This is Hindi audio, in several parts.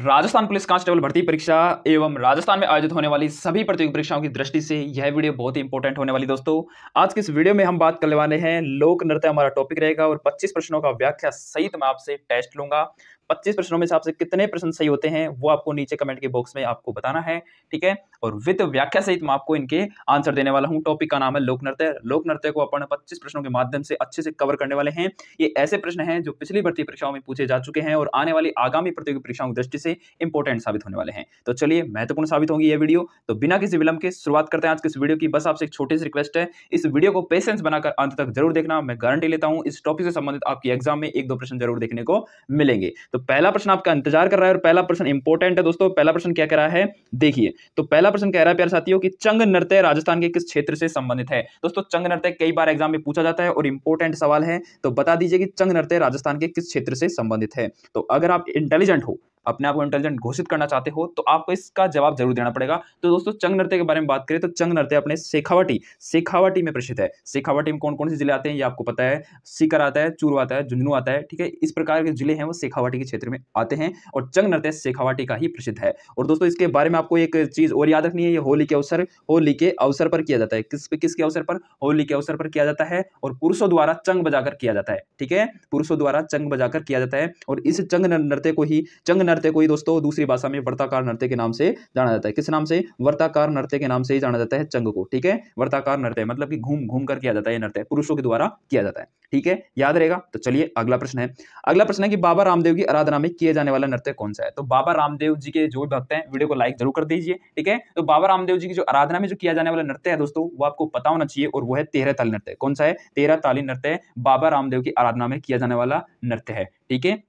राजस्थान पुलिस कांस्टेबल भर्ती परीक्षा एवं राजस्थान में आयोजित होने वाली सभी प्रतियोगी परीक्षाओं की दृष्टि से यह वीडियो बहुत ही इंपॉर्टेंट होने वाली दोस्तों आज के इस वीडियो में हम बात करने वाले हैं लोक नृत्य हमारा टॉपिक रहेगा और 25 प्रश्नों का व्याख्या सहित मैं आपसे टेस्ट लूंगा पच्चीस प्रश्नों में से आपसे कितने प्रश्न सही होते हैं वो आपको नीचे कमेंट के बॉक्स में आपको बताना है ठीक है और विद व्याख्या सहित मैं आपको इनके आंसर देने वाला हूँ टॉपिक का नाम है लोक नृत्य लोक नृत्य को अपन पच्चीस प्रश्नों के माध्यम से अच्छे से कवर करने वाले हैं ये ऐसे प्रश्न हैं जो पिछली भर्ती परीक्षाओं में पूछे जा चुके हैं और आने वाली आगामी प्रतियोगी परीक्षाओं की दृष्टि से इंपॉर्टेंट साबित होने वाले हैं तो चलिए महत्वपूर्ण साबित होंगी ये वीडियो तो बिना किसी विलंब के शुरुआत करते हैं आज किस इस वीडियो की बस आपसे एक छोटी सी रिक्वेस्ट है इस वीडियो को पेशेंस बनाकर अंत तक जरूर देखना मैं गारंटी लेता हूँ इस टॉपिक से संबंधित आपके एग्जाम में एक दो प्रश्न जरूर देखने को मिलेंगे तो पहला प्रश्न आपका इंतजार कर रहा है और पहला प्रश्न इंपॉर्टेंट है दोस्तों पहला प्रश्न क्या कह रहा है देखिए तो पहला प्रश्न कह रहा है प्यार साथियों कि चंग नृत्य राजस्थान के किस क्षेत्र से संबंधित है दोस्तों चंग नृत्य कई बार एग्जाम में पूछा जाता है और इंपॉर्टेंट सवाल है तो बता दीजिए कि चंग नृत्य राजस्थान के किस क्षेत्र से संबंधित है तो अगर आप इंटेलिजेंट हो अपने आप को इंटेलिजेंट घोषित करना चाहते हो तो आपको इसका जवाब जरूर देना पड़ेगा तो दोस्तों चंग नृत्य के बारे में बात करें तो चंग नृत्य अपने शेखावटी शेखावटी में प्रसिद्ध है शेखावटी में कौन कौन से जिले आते हैं ये आपको पता है सीकर आता है चूरू आता है झुंझुनू आता है ठीक है इस प्रकार के जिले हैं वो शेखावटी के क्षेत्र में आते हैं और चंग नृत्य शेखावटी का ही प्रसिद्ध है और दोस्तों इसके बारे में आपको एक चीज़ और याद रखनी है ये होली के अवसर होली के अवसर पर किया जाता है किस किसके अवसर पर होली के अवसर पर किया जाता है और पुरुषों द्वारा चंग बजाकर किया जाता है ठीक है पुरुषों द्वारा चंग बजाकर किया जाता है और इस चंग नृत्य को ही चंग नृत्य को ही दोस्तों दूसरी भाषा में वर्ताकार नृत्य के नाम से जाना जाता है किस नाम से वर्ताकार नृत्य के नाम से ही जाना जाता है चंग को ठीक है वर्ताकार नृत्य मतलब कि घूम घूम कर किया जाता है नृत्य पुरुषों के द्वारा किया जाता है ठीक है याद रहेगा तो चलिए अगला प्रश्न है अगला प्रश्न है कि बाबा रामदेव की आराधना में किया जाने वाला नृत्य कौन सा है तो बाबा रामदेव जी के जो भक्त हैं वीडियो को लाइक जरूर कर दीजिए ठीक है तो बाबा रामदेव जी की जो आराधना में जो किया जाने वाला नृत्य है दोस्तों वो आपको पता होना चाहिए और वो है तेरह ताली नृत्य कौन सा है तेरह ताली नृत्य बाबा रामदेव की आराधना में किया जाने वाला नृत्य है ठीक है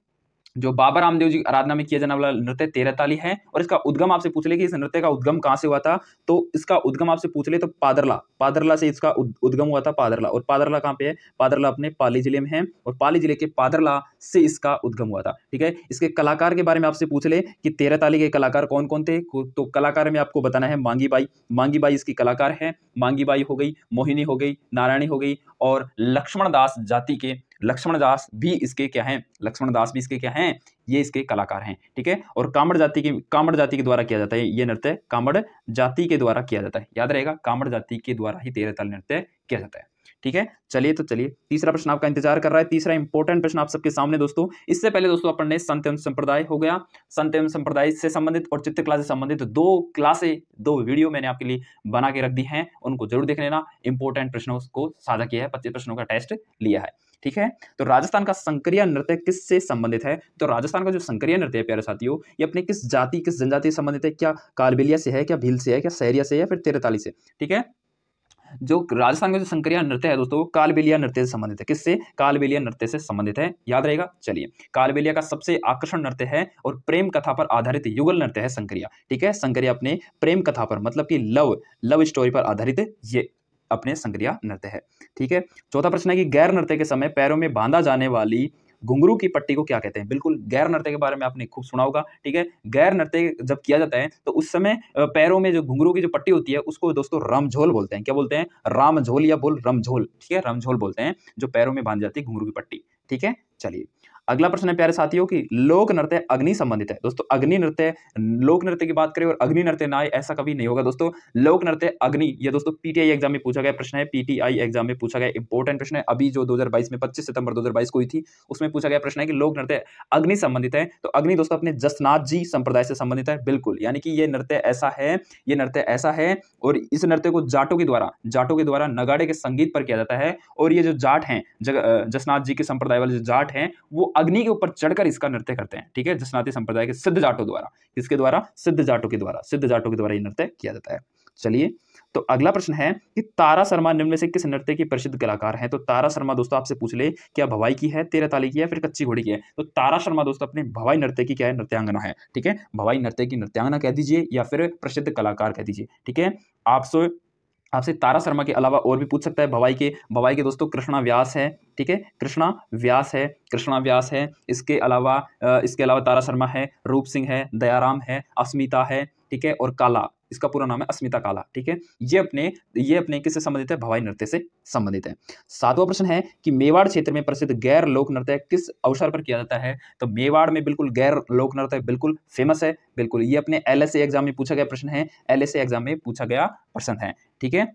जो बाबा रामदेव जी आराधना में किया जाने वाला नृत्य तेरह ताली है और इसका उद्गम आपसे पूछ ले कि इस नृत्य का उद्गम कहाँ से हुआ था तो इसका उद्गम आपसे पूछ ले तो पादरला पादरला से इसका उद्गम हुआ था पादरला और पादरला कहाँ पे है पादरला अपने पाली जिले में है और पाली जिले के पादरला से इसका उद्गम हुआ था ठीक है इसके कलाकार के बारे में आपसे पूछ ले कि तेरह ताली के कलाकार कौन कौन थे तो कलाकार में आपको बताना है मांगी बाई मांगी बाई इसकी कलाकार है मांगी बाई हो गई मोहिनी हो गई नारायणी हो गई और लक्ष्मण दास जाति के लक्ष्मण दास भी इसके क्या हैं लक्ष्मण दास भी इसके क्या हैं ये इसके कलाकार हैं ठीक है और कामड़ जाति के कामड़ जाति के द्वारा किया जाता है ये नृत्य कामड़ जाति के द्वारा किया जाता है याद रहेगा कामड़ जाति के द्वारा ही तेरह ताल नृत्य किया जाता है ठीक है चलिए तो चलिए तीसरा प्रश्न आपका इंतजार कर रहा है तीसरा इंपॉर्टेंट प्रश्न आप सबके सामने दोस्तों इससे पहले दोस्तों अपन ने संत एवं संप्रदाय हो गया संत एवं संप्रदाय से संबंधित और चित्रकला से संबंधित दो क्लासे दो वीडियो मैंने आपके लिए बना के रख दी है उनको जरूर देख लेना इंपॉर्टेंट प्रश्नों को साझा किया है पच्चीस प्रश्नों का टेस्ट लिया है ठीक है तो राजस्थान का संक्रिय नृत्य किससे संबंधित है तो राजस्थान का जो संक्रिय नृत्य है प्यारे साथियों ये अपने किस जाति किस जनजाति से संबंधित है क्या कालबेलिया से है क्या भील से है क्या सहरिया से है फिर तेरेतालीस से ठीक है जो राजस्थान का जो संक्रिया नृत्य है दोस्तों वो कालबेलिया नृत्य से संबंधित है किससे कालबेलिया नृत्य से संबंधित है याद रहेगा चलिए कालबेलिया का सबसे आकर्षण नृत्य है और प्रेम कथा पर आधारित युगल नृत्य है संक्रिया ठीक है संक्रिया अपने प्रेम कथा पर मतलब कि लव लव स्टोरी पर आधारित ये अपने संक्रिया नृत्य है ठीक है चौथा प्रश्न है कि गैर नृत्य के समय पैरों में बांधा जाने वाली घुंगरू की पट्टी को क्या कहते हैं बिल्कुल गैर नृत्य के बारे में आपने खूब सुना होगा ठीक है गैर नृत्य जब किया जाता है तो उस समय पैरों में जो घुंगरू की जो पट्टी होती है उसको दोस्तों रमझोल बोलते हैं क्या बोलते हैं रामझोल या बोल रमझोल ठीक है रमझोल बोलते हैं जो पैरों में बांध जाती है घुंगरू की पट्टी ठीक है चलिए अगला प्रश्न है प्यारे साथियों की लोक नृत्य अग्नि संबंधित है दोस्तों अग्नि नृत्य लोक नृत्य की बात करें और अग्नि नृत्य ना ऐसा कभी नहीं होगा दोस्तों लोक नृत्य अग्नि ये दोस्तों पीटीआई एग्जाम में पूछा गया प्रश्न है पीटीआई एग्जाम में पूछा गया इंपॉर्टेंट प्रश्न है अभी जो दो में पच्चीस सितंबर दो को हुई थी उसमें पूछा गया प्रश्न है कि लोक नृत्य अग्नि संबंधित है तो अग्नि दोस्तों अपने जसनाथ जी संप्रदाय से संबंधित है बिल्कुल यानी कि यह नृत्य ऐसा है यह नृत्य ऐसा है और इस नृत्य को जाटों के द्वारा जाटों के द्वारा नगाड़े के संगीत पर किया जाता है और ये जो जाट हैं जसनाथ जी के संप्रदाय वाले जो जाट हैं वो अग्नि के ऊपर चढ़कर इसका नृत्य करते हैं ठीक है जसनाती संप्रदाय के सिद्ध जाटों द्वारा किसके द्वारा सिद्ध जाटों के द्वारा सिद्ध जाटों के द्वारा ये नृत्य किया जाता है चलिए तो अगला प्रश्न है कि तारा शर्मा निम्न से किस नृत्य की प्रसिद्ध कलाकार हैं तो तारा शर्मा दोस्तों आपसे पूछ ले क्या भवाई की है तेरह ताली की है फिर कच्ची घोड़ी की है तो तारा शर्मा दोस्तों अपने भवाई नृत्य की क्या है नृत्यांगना है ठीक है भवाई नृत्य की नृत्यांगना कह दीजिए या फिर प्रसिद्ध कलाकार कह दीजिए ठीक है आपसे आपसे तारा शर्मा के अलावा और भी पूछ सकता है भवाई के भवाई के दोस्तों कृष्णा व्यास है ठीक है कृष्णा व्यास है कृष्णा व्यास है इसके अलावा इसके अलावा तारा शर्मा है रूप सिंह है दयाराम है अस्मिता है ठीक है और काला इसका पूरा नाम है अस्मिता काला ठीक है ये अपने ये अपने किससे संबंधित है भवाई नृत्य से संबंधित है सातवां प्रश्न है कि मेवाड़ क्षेत्र में प्रसिद्ध गैर लोक नृत्य किस अवसर पर किया जाता है तो मेवाड़ में बिल्कुल गैर लोक नृत्य बिल्कुल फेमस है बिल्कुल ये अपने एल एग्जाम में पूछा गया प्रश्न है एल एग्जाम में पूछा गया प्रश्न है ठीक है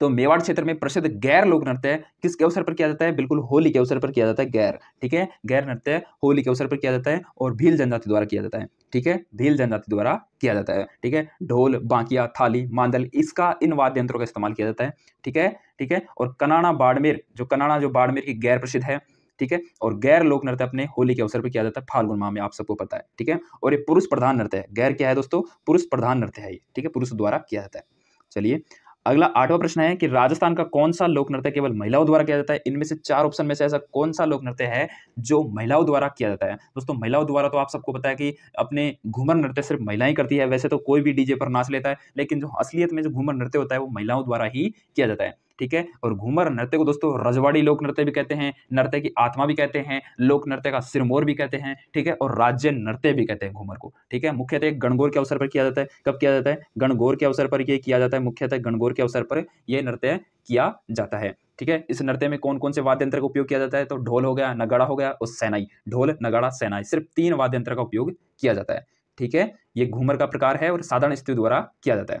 तो मेवाड़ क्षेत्र में प्रसिद्ध गैर लोक नृत्य किसके अवसर पर किया जाता है बिल्कुल होली के अवसर पर किया जाता है गैर ठीक है गैर नृत्य होली के अवसर पर किया जाता है और भील जनजाति द्वारा किया जाता है ठीक है भील जनजाति द्वारा किया जाता है ठीक है ढोल बांकिया थाली मांदल इसका इन वाद्य यंत्रों का इस्तेमाल किया जाता है ठीक है ठीक है और कनाड़ा बाड़मेर जो कनाड़ा जो बाड़मेर की गैर प्रसिद्ध है ठीक है और गैर लोक नृत्य अपने होली के अवसर पर किया जाता है फाल्गुन माह में आप सबको पता है ठीक है और ये पुरुष प्रधान नृत्य है गैर क्या है दोस्तों पुरुष प्रधान नृत्य है ये ठीक है पुरुष द्वारा किया जाता है चलिए अगला आठवां प्रश्न है कि राजस्थान का कौन सा लोक नृत्य केवल महिलाओं द्वारा किया जाता है इनमें से चार ऑप्शन में से ऐसा कौन सा लोक नृत्य है जो महिलाओं द्वारा किया जाता है दोस्तों महिलाओं द्वारा तो आप सबको पता है कि अपने घूमर नृत्य सिर्फ महिलाएं करती है वैसे तो कोई भी डीजे पर नाच लेता है लेकिन जो असलियत में जो घूमर नृत्य होता है वो महिलाओं द्वारा ही किया जाता है ठीक है और घूमर नृत्य को दोस्तों रजवाड़ी लोक नृत्य भी कहते हैं नृत्य की आत्मा भी कहते हैं लोक नृत्य का सिरमोर भी कहते हैं ठीक है और राज्य नृत्य भी कहते हैं घूमर को ठीक है मुख्यतः गणगौर के अवसर पर किया जाता है कब किया जाता है गणगौर के अवसर पर यह किया जाता है मुख्यतः गणगौर के अवसर पर यह नृत्य किया जाता है ठीक है इस नृत्य में कौन कौन से वाद्य यंत्र का उपयोग किया जाता है तो ढोल हो गया नगाड़ा हो गया और सेनाई ढोल नगाड़ा सेनाई सिर्फ तीन वाद्य यंत्र का उपयोग किया जाता है ठीक है ये घूमर का प्रकार है और साधारण स्त्री द्वारा किया जाता है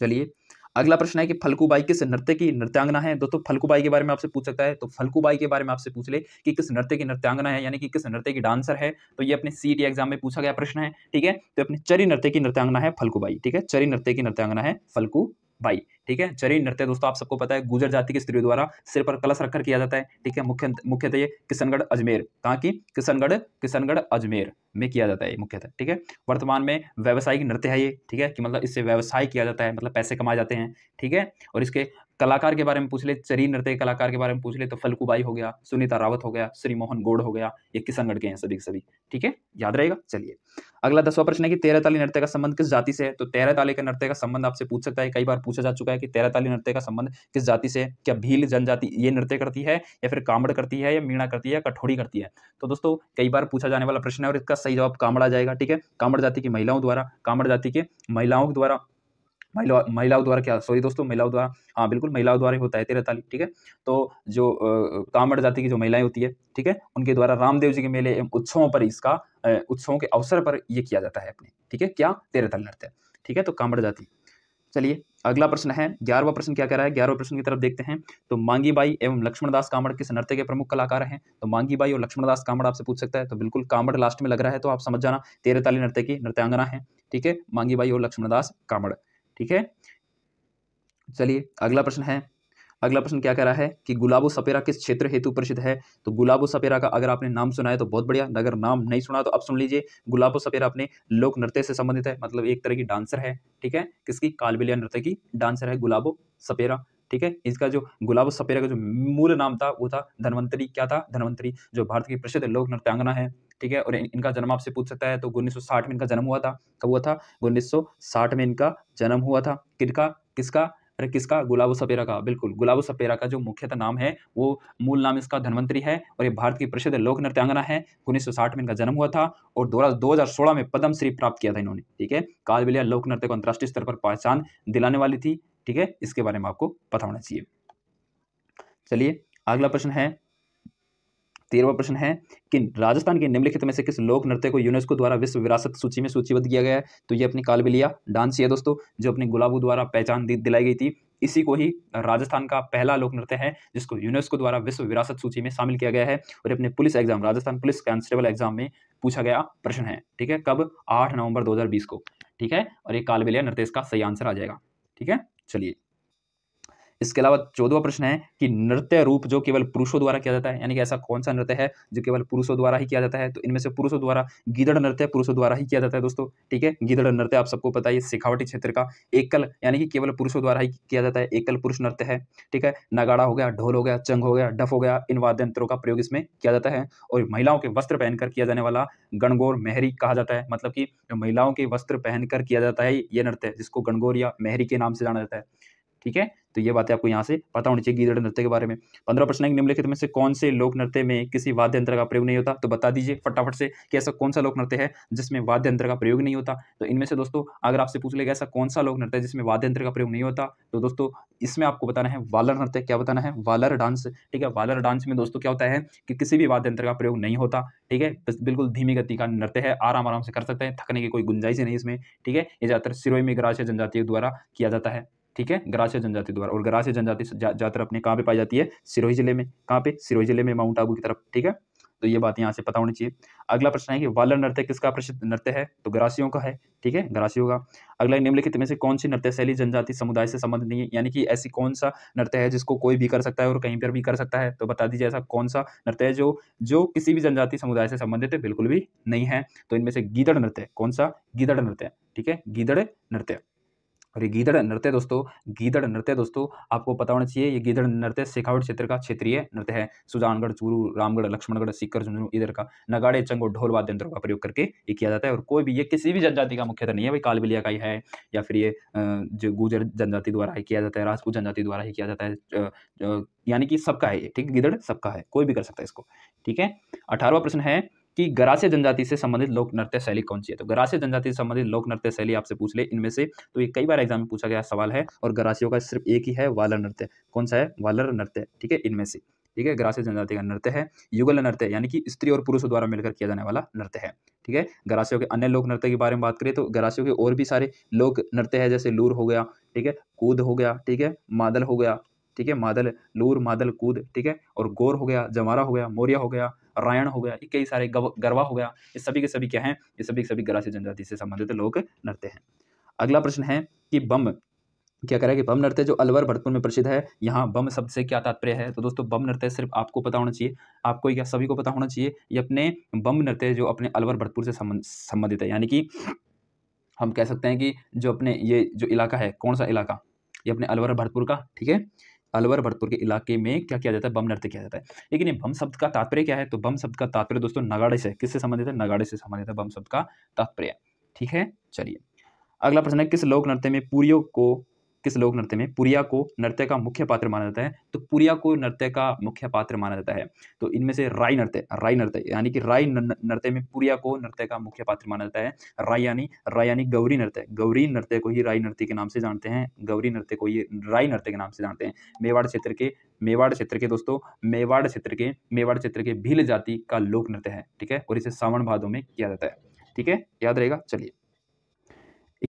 चलिए अगला प्रश्न है कि फलकूबाई किस नृत्य की नृत्यांगना है दोस्तों फलकूबाई के बारे में आपसे पूछ सकता है तो फलकूबाई के बारे में आपसे पूछ ले कि किस नृत्य की नृत्यांगना है यानी कि किस नृत्य की डांसर है तो ये अपने सी एग्जाम e में पूछा गया प्रश्न है ठीक है तो अपने चरी नृत्य की नृत्यांगना है फलकूबाई ठीक है चरी नृत्य की नृत्यांगना है फलकू बाई ठीक है चरी नृत्य दोस्तों आप सबको पता है गुजर जाति की स्त्री द्वारा सिर पर कलश रखकर किया जाता है ठीक है मुख्य मुख्यतः ये किशनगढ़ अजमेर कहाँ की किशनगढ़ किशनगढ़ अजमेर में किया जाता है मुख्यतः ठीक है वर्तमान में व्यावसायिक नृत्य है ये ठीक है कि मतलब इससे व्यवसाय किया जाता है मतलब पैसे कमाए जाते हैं ठीक है और इसके कलाकार के बारे में पूछ ले चरी नृत्य कलाकार के बारे में पूछ ले तो फलकूबाई हो गया सुनीता रावत हो गया श्री मोहन गोड हो गया ये किसान के हैं सभी सभी ठीक है याद रहेगा चलिए अगला दसवा प्रश्न है कि तेरह ताली नृत्य का संबंध किस जाति से है तो तेरह ताली के नृत्य का संबंध आपसे पूछ सकता है कई बार पूछा जा चुका है कि तेरह ताली नृत्य का संबंध किस जाति से है क्या भील जनजाति ये नृत्य करती है या फिर कामड़ करती है या मीणा करती है या कठोड़ी करती है तो दोस्तों कई बार पूछा जाने वाला प्रश्न है और इसका सही जवाब कामड़ा जाएगा ठीक है कामड़ जाति की महिलाओं द्वारा कामड़ जाति के महिलाओं द्वारा महिला महिलाओं द्वारा क्या सॉरी दोस्तों महिलाओं द्वारा हाँ बिल्कुल महिलाओं द्वारा होता है तेरहताली ठीक है तो जो कामड़ जाति की जो महिलाएं होती है ठीक है उनके द्वारा रामदेव जी के मेले एवं उत्सवों पर इसका उत्सवों के अवसर पर यह किया जाता है अपने ठीक है क्या तेरह तेरहताली नृत्य ठीक है तो कामड़ जाति चलिए अगला प्रश्न है ग्यारहवा प्रश्न क्या कह रहा है ग्यारहवा प्रश्न की तरफ देखते हैं तो मांगी बाई एवं लक्ष्मणदास कामड़ किस नृत्य के प्रमुख कलाकार हैं तो मांगी बाई और लक्ष्मणदास कामड़ आपसे पूछ सकता है तो बिल्कुल कामड़ लास्ट में लग रहा है तो आप समझ जाना ताली नृत्य की नृत्यांगना है ठीक है मांगी बाई और लक्ष्मणदास कामड़ ठीक है चलिए अगला प्रश्न है अगला प्रश्न क्या कह रहा है कि गुलाबो सपेरा किस क्षेत्र हेतु प्रसिद्ध है तो गुलाबो सपेरा का अगर आपने नाम सुना है तो बहुत बढ़िया अगर नाम नहीं सुना तो आप सुन लीजिए गुलाबो सपेरा अपने लोक नृत्य से संबंधित है मतलब एक तरह की डांसर है ठीक है किसकी कालबिलिया नृत्य की डांसर है गुलाबो सपेरा ठीक है इसका जो गुलाबो सपेरा का जो मूल नाम था वो था धनवंतरी क्या था धनवंतरी जो भारत की प्रसिद्ध लोक नृत्यांगना है ठीक है और इन, इनका जन्म आपसे पूछ सकता है तो उन्नीस में इनका जन्म हुआ था कब हुआ था उन्नीस में इनका जन्म हुआ था किनका किसका अरे किसका गुलाबो सपेरा का बिल्कुल गुलाबो सपेरा का जो मुख्यतः नाम है वो मूल नाम इसका धनवंतरी है और ये भारत की प्रसिद्ध लोक नृत्यांगना है उन्नीस में इनका जन्म हुआ था और दो हज़ार सोलह में पद्मश्री प्राप्त किया था इन्होंने ठीक है कालबिलिया लोक नृत्य को अंतर्राष्ट्रीय स्तर पर पहचान दिलाने वाली थी ठीक है इसके बारे में आपको पता होना चाहिए चलिए अगला प्रश्न है तेरहवा प्रश्न है कि राजस्थान के निम्नलिखित में से किस लोक नृत्य को यूनेस्को द्वारा विश्व विरासत सूची में सूचीबद्ध किया गया है तो ये अपनी कालबेलिया डांस है दोस्तों जो अपने गुलाबू द्वारा पहचान दिलाई गई थी इसी को ही राजस्थान का पहला लोक नृत्य है जिसको यूनेस्को द्वारा विश्व विरासत सूची में शामिल किया गया है और अपने police exam Rajasthan police constable exam में पूछा गया प्रश्न है ठीक है कब आठ नवंबर दो को ठीक है और ये कालबेलिया नृत्य इसका सही आंसर आ जाएगा ठीक है चलिए इसके अलावा चौदवा प्रश्न है कि नृत्य रूप जो केवल पुरुषों द्वारा किया जाता है यानी कि ऐसा कौन सा नृत्य है जो केवल पुरुषों द्वारा ही किया जाता है तो इनमें से पुरुषों द्वारा गिदड़ नृत्य पुरुषों द्वारा ही किया जाता है दोस्तों ठीक है गिदड़ नृत्य आप सबको पता है सिखावटी क्षेत्र का एकल यानी कि केवल पुरुषों द्वारा ही किया जाता है एकल पुरुष नृत्य है ठीक है नगाड़ा हो गया ढोल हो गया चंग हो गया डफ हो गया इन वाद्य यंत्रों का प्रयोग इसमें किया जाता है और महिलाओं के वस्त्र पहनकर किया जाने वाला गणगौर मेहरी कहा जाता है मतलब कि महिलाओं के वस्त्र पहनकर किया जाता है ये नृत्य जिसको गणगौर या मेहरी के नाम से जाना जाता है ठीक है तो ये बातें आपको यहाँ से पता होनी चाहिए गीदड़ नृत्य के बारे में पंद्रह प्रश्न निम्नलिखित में से कौन से लोक नृत्य में किसी वाद्य यंत्र का प्रयोग नहीं होता तो बता दीजिए फटाफट से कि ऐसा कौन सा लोक नृत्य है जिसमें वाद्य यंत्र का प्रयोग नहीं होता तो इनमें से दोस्तों अगर आपसे पूछ लेगा ऐसा कौन सा लोक नृत्य है जिसमें वाद्य यंत्र का प्रयोग नहीं होता तो दोस्तों इसमें आपको बताना है वालर नृत्य क्या बताना है वालर डांस ठीक है वालर डांस में दोस्तों क्या होता है कि किसी भी वाद्य यंत्र का प्रयोग नहीं होता ठीक है बिल्कुल धीमी गति का नृत्य है आराम आराम से कर सकते हैं थकने की कोई गुंजाइश नहीं इसमें ठीक है ये ज़्यादातर सिरोई में जनजाति के द्वारा किया जाता है ठीक है ग्रासिया जनजाति द्वारा और ग्रासिया जनजाति ज़्यादातर अपने कहाँ पे पाई जाती है सिरोही जिले में कहाँ पे सिरोही जिले में माउंट आबू की तरफ ठीक है तो ये बात यहाँ से पता होनी चाहिए अगला प्रश्न है कि वालर नृत्य किसका प्रसिद्ध नृत्य है तो ग्रासियों का है ठीक है ग्रासियों का अगला निम्नलिखित में से कौन सी नृत्य शैली जनजाति समुदाय से संबंधित नहीं है यानी कि ऐसी कौन सा नृत्य है जिसको कोई भी कर सकता है और कहीं पर भी कर सकता है तो बता दीजिए ऐसा कौन सा नृत्य है जो जो किसी भी जनजाति समुदाय से संबंधित बिल्कुल भी नहीं है तो इनमें से गीदड़ नृत्य कौन सा गीदड़ नृत्य ठीक है गीदड़ नृत्य और ये गीदड़ नृत्य दोस्तों गीदड़ नृत्य दोस्तों आपको पता होना चाहिए ये गीदड़ नृत्य शेखावट क्षेत्र का क्षेत्रीय नृत्य है सुजानगढ़ चूरू रामगढ़ लक्ष्मणगढ़ सीकर झुंझुनू इधर का नगाड़े चंगो ढोल वाद्य यंत्रों का प्रयोग करके ये किया जाता है और कोई भी ये किसी भी जनजाति का मुख्यतः नहीं है भाई कालबिलिया का ही है या फिर ये जो गुजर जनजाति द्वारा ही किया जाता है राजपूत जनजाति द्वारा ही किया जाता है यानी कि सबका है ठीक गिदड़ सबका है कोई भी कर सकता है इसको ठीक है अठारहवा प्रश्न है कि गरासे जनजाति से संबंधित लोक नृत्य शैली कौन सी है तो गरासे जनजाति से संबंधित लोक नृत्य शैली आपसे पूछ ले इनमें से तो ये कई बार एग्जाम में पूछा गया सवाल है और गरासियों का सिर्फ एक ही है वालर नृत्य कौन सा है वालर नृत्य ठीक है इनमें से ठीक है ग्रास्य जनजाति का नृत्य है युगल नृत्य यानी कि स्त्री और पुरुष द्वारा मिलकर किया जाने वाला नृत्य है ठीक है ग्रासियों के अन्य लोक नृत्य के बारे में बात करें तो ग्रासियों के और भी सारे लोक नृत्य है जैसे लूर हो गया ठीक है कूद हो गया ठीक है मादल हो गया ठीक है मादल लूर मादल कूद ठीक है और गोर हो गया जमारा हो गया मोरिया हो गया रायण हो गया कई सारे गरबा हो गया ये सभी के सभी क्या हैं ये सभी के सभी गरासी जनजाति से संबंधित लोग नृत्य हैं अगला प्रश्न है कि बम क्या करें कि बम नृत्य जो अलवर भरतपुर में प्रसिद्ध है यहाँ बम शब्द से क्या तात्पर्य है तो दोस्तों बम नृत्य सिर्फ आपको पता होना चाहिए आपको या सभी को पता होना चाहिए ये अपने बम नृत्य जो अपने अलवर भरतपुर से संबंधित है यानी कि हम कह सकते हैं कि जो अपने ये जो इलाका है कौन सा इलाका ये अपने अलवर भरतपुर का ठीक है अलवर भरतपुर के इलाके में क्या किया जाता है बम नृत्य किया जाता है लेकिन ये बम शब्द का तात्पर्य क्या है तो बम शब्द का तात्पर्य दोस्तों नगाड़े से किससे संबंधित है नगाड़े से संबंधित है बम शब्द का तात्पर्य ठीक है चलिए अगला प्रश्न है किस लोक नृत्य में पूरियों को किस लोक नृत्य में पुरिया को नृत्य का मुख्य पात्र माना जाता है तो पुरिया को नृत्य का मुख्य पात्र माना जाता है तो इनमें से राय नृत्य राय नृत्य यानी कि राय नृत्य में पुरिया को नृत्य का मुख्य पात्र माना जाता है राय यानी राय यानी गौरी नृत्य गौरी नृत्य को ही राय नृत्य के नाम से जानते हैं गौरी नृत्य को ही राय नृत्य के नाम से जानते हैं मेवाड़ क्षेत्र के मेवाड़ क्षेत्र के दोस्तों मेवाड़ क्षेत्र के मेवाड़ क्षेत्र के भील जाति का लोक नृत्य है ठीक है और इसे सावन भादों में किया जाता है ठीक है याद रहेगा चलिए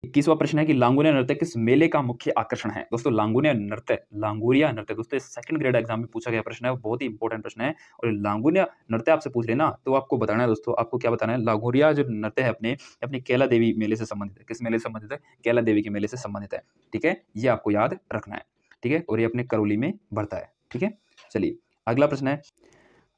इक्कीसवा प्रश्न है कि लांगुरिया नृत्य किस मेले का मुख्य आकर्षण है दोस्तों लांगुरिया नृत्य लांगुरिया नृत्य दोस्तों सेकंड ग्रेड एग्जाम में पूछा गया प्रश्न है बहुत ही इंपॉर्टेंट प्रश्न है और लांगुरिया नृत्य आपसे पूछ लेना तो आपको बताना है दोस्तों आपको क्या बताना है लांगुरिया जो नृत्य है अपने अपने केला देवी मेले से संबंधित है किस मेले से संबंधित है केला देवी के मेले से संबंधित है ठीक है ये आपको याद रखना है ठीक है और ये अपने करौली में बढ़ता है ठीक है चलिए अगला प्रश्न है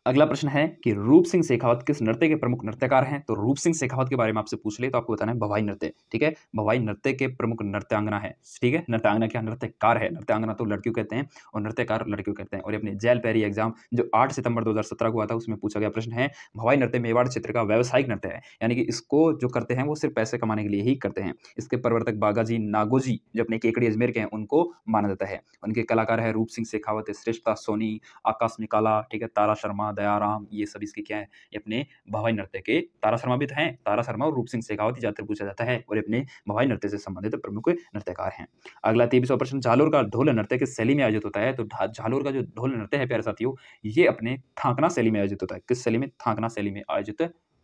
अगला प्रश्न है कि रूप सिंह शेखावत किस नृत्य के प्रमुख नृत्यकार हैं तो रूप सिंह शेखावत के बारे में आपसे पूछ ले तो आपको बताना है भवाई नृत्य ठीक है भवाई नृत्य के प्रमुख नृत्यांगना है ठीक है नृत्यांगना क्या नृत्यकार है नृत्यांगना तो लड़कियों कहते हैं और नृत्यकार लड़कियों कहते हैं और अपने जैल पैरी एग्जाम जो आठ सितंबर दो को हुआ था उसमें पूछा गया प्रश्न है भवाई नृत्य मेवाड़ क्षेत्र का व्यवसायिक नृत्य है यानी कि इसको जो करते हैं वो सिर्फ पैसे कमाने के लिए ही करते हैं इसके प्रवर्तक बागाजी नागोजी जो अपने केकड़ी अजमेर के हैं उनको माना जाता है उनके कलाकार है रूप सिंह शेखावत श्रेष्ठता सोनी आकाश निकाला ठीक है तारा शर्मा दयाराम ये सब इसके क्या है अपने भवाई नृत्य के तारा शर्मा भी तो हैं तारा शर्मा और रूप सिंह शेखावत ज़्यादातर पूछा जाता है और अपने भवाई नृत्य से संबंधित प्रमुख नृत्यकार हैं अगला तेबीस प्रश्न झालोर का ढोल नृत्य किस शैली में आयोजित होता है तो झालोर का जो ढोल नृत्य है प्यारे साथियों ये अपने थाकना शैली में आयोजित होता है किस शैली में थाकना शैली में आयोजित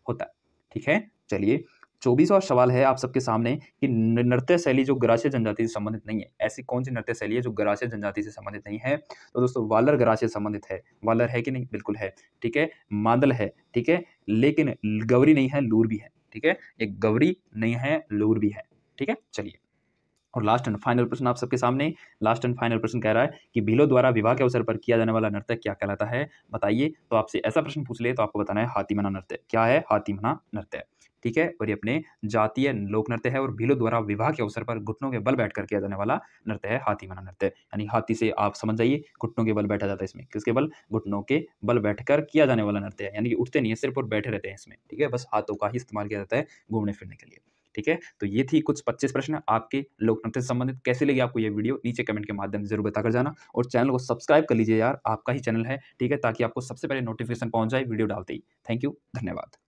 होता है ठीक है चलिए चौबीसवा सवाल है आप सबके सामने कि नृत्य शैली जो गराशे जनजाति से संबंधित नहीं है ऐसी कौन सी नृत्य शैली है जो गराशे जनजाति से संबंधित नहीं है तो दोस्तों वालर गराशे संबंधित है वालर है कि नहीं बिल्कुल है ठीक है मादल है ठीक है लेकिन गवरी नहीं है लूर भी है ठीक है ये गवरी नहीं है लूर भी है ठीक है चलिए और लास्ट एंड फाइनल प्रश्न आप सबके सामने लास्ट एंड फाइनल प्रश्न कह रहा है कि भीलो द्वारा विवाह के अवसर पर किया जाने वाला नृत्य क्या कहलाता है बताइए तो आपसे ऐसा प्रश्न पूछ ले तो आपको बताना है हाथी मना नृत्य क्या है हाथी मना नृत्य ठीक है और ये अपने जातीय लोक नृत्य है और भीलों द्वारा विवाह के अवसर पर घुटनों के बल बैठकर किया जाने वाला नृत्य है हाथी मना नृत्य यानी हाथी से आप समझ जाइए घुटनों के बल बैठा जाता है इसमें किसके बल घुटनों के बल बैठ किया जाने वाला नृत्य है यानी कि उठते नहीं है सिर्फ और बैठे रहते हैं इसमें ठीक है बस हाथों का ही इस्तेमाल किया जाता है घूमने फिरने के लिए ठीक है तो ये थी कुछ 25 प्रश्न आपके नृत्य से संबंधित कैसे लगी आपको ये वीडियो नीचे कमेंट के माध्यम से जरूर बताकर जाना और चैनल को सब्सक्राइब कर लीजिए यार आपका ही चैनल है ठीक है ताकि आपको सबसे पहले नोटिफिकेशन पहुंच जाए वीडियो डालते ही थैंक यू धन्यवाद